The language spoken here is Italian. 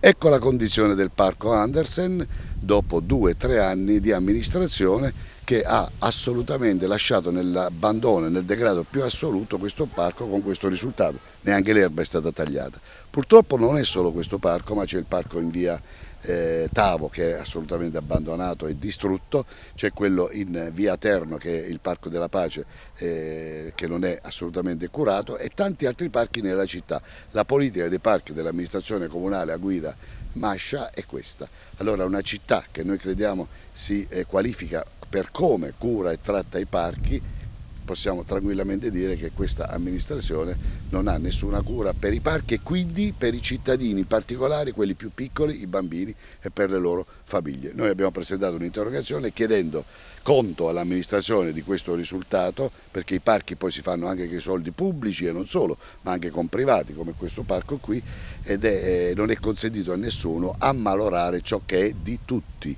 Ecco la condizione del parco Andersen dopo due o tre anni di amministrazione che ha assolutamente lasciato nell'abbandono e nel degrado più assoluto questo parco con questo risultato, neanche l'erba è stata tagliata. Purtroppo non è solo questo parco, ma c'è il parco in via eh, Tavo che è assolutamente abbandonato e distrutto, c'è quello in via Terno che è il Parco della Pace eh, che non è assolutamente curato e tanti altri parchi nella città. La politica dei parchi dell'amministrazione comunale a guida Mascia è questa. Allora una città che noi crediamo si eh, qualifica per come cura e tratta i parchi, possiamo tranquillamente dire che questa amministrazione non ha nessuna cura per i parchi e quindi per i cittadini in particolare, quelli più piccoli, i bambini e per le loro famiglie. Noi abbiamo presentato un'interrogazione chiedendo conto all'amministrazione di questo risultato perché i parchi poi si fanno anche con i soldi pubblici e non solo, ma anche con privati come questo parco qui ed è, eh, non è consentito a nessuno ammalorare ciò che è di tutti.